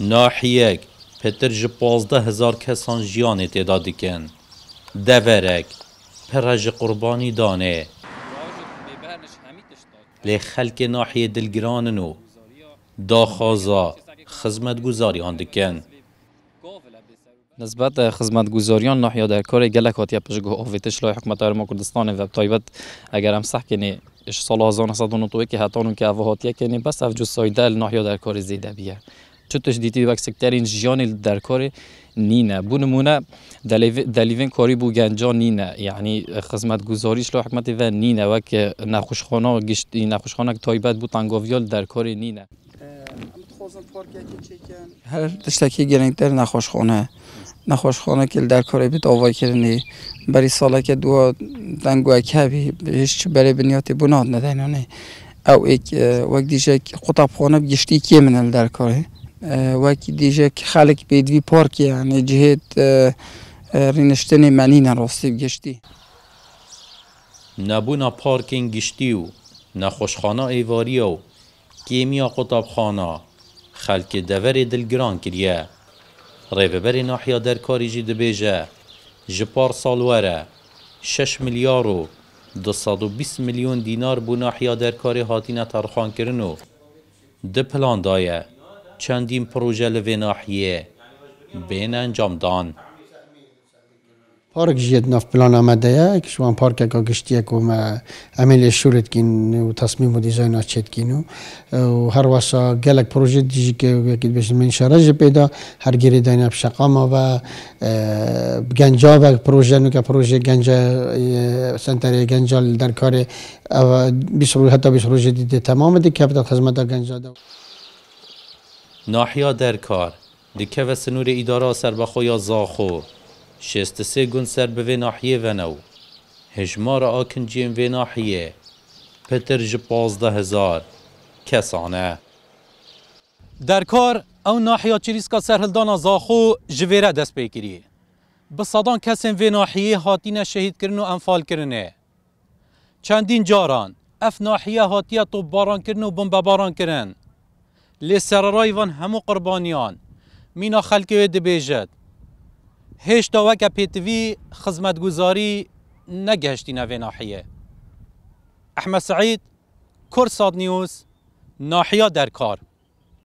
ناحیه پتر جی پازده هزار کسان جیانی تیدا دیکن دورک پراج قربانی دانه لی خلک ناحیه دلگرانو دا خوزا خزمت گزاری نسبت خدمت گزاریان ناحیا در کار گلکاتی پشگاه آویتش لای حکمت ما کردستان و تایبت اگر هم صح اش سال 1992 که حتانون که اوهاتیه کنی بس افجو سایده ناحیا در کار چطورش دیتی وقت سکترین جیان در کار نینه بو نمونه دلیوین کاری بو گنجا نینه یعنی خزمت گزاریش لو حکمت و نینه و نخوشخانه گشتی نخوشخانه تایبت بو تنگاویال در کار نینه هر تشتکی گرنگتر نخوشخانه نخوشخانه که در کاری بیت آوای کرنی برای ساله که دو دنگو اکبی هیچ برای بنیاتی بناد ندینانه او ایک وقت دیشه قطب خانه بگشتی که منل در وەکی دیژێک خەڵک پێدوی پۆرکیە نێجهێت ڕینشتنی مەنینە ڕۆستی گشتی. نەبوونا پارکین گشتی و نەخۆشخانە ئەیواریە و کێمیا قوتابخانە خەلکی دەوەری دلگران کریە ڕێبەبەری ناحیا دەرکاریژی دەبێژە ji پار ساڵ وەرە 6 میلیار و 220 میلیۆن دینار بوو ناحیا دەرکاری هاتینە تەرخانکردن و د پلاندایە چندین پروژه لوی ناحیه بین انجام دان پارک جید ناف پلان آمده یک شما پارک اگه گشتی که ما عمل شورت کن و تصمیم و دیزاین آچید کن و هر واسا گلک پروژه دیجی که یکید بشن من پیدا هر گیری اپ شقام و گنجا و پروژه نو که پروژه گنجا سنتر گنجا در کار بیس روز حتی بیس روز دیده تمام دی که خدمت گنجا دو ناحیا درکار دکه و سنور اداره بخو یا زاخو شست سه گون سر به ناحیه و نو هجمار جیم وی ناحیه پتر ج هزار کسانه در کار او ناحیا چریسکا هلدان زاخو جویره دست بیکری به صدان کسین وی ناحیه هاتینه شهید کرن و انفال کرنه چندین جاران اف ناحیه هاتیه تو باران کرن و بمبه باران کرن لی رای وان همو قربانیان مینا خلکی ده بیجد هشتا وکا پیتوی خزمتگوزاری نگهشتی نوی ناحیه احمد سعید کرساد نیوز ناحیه در کار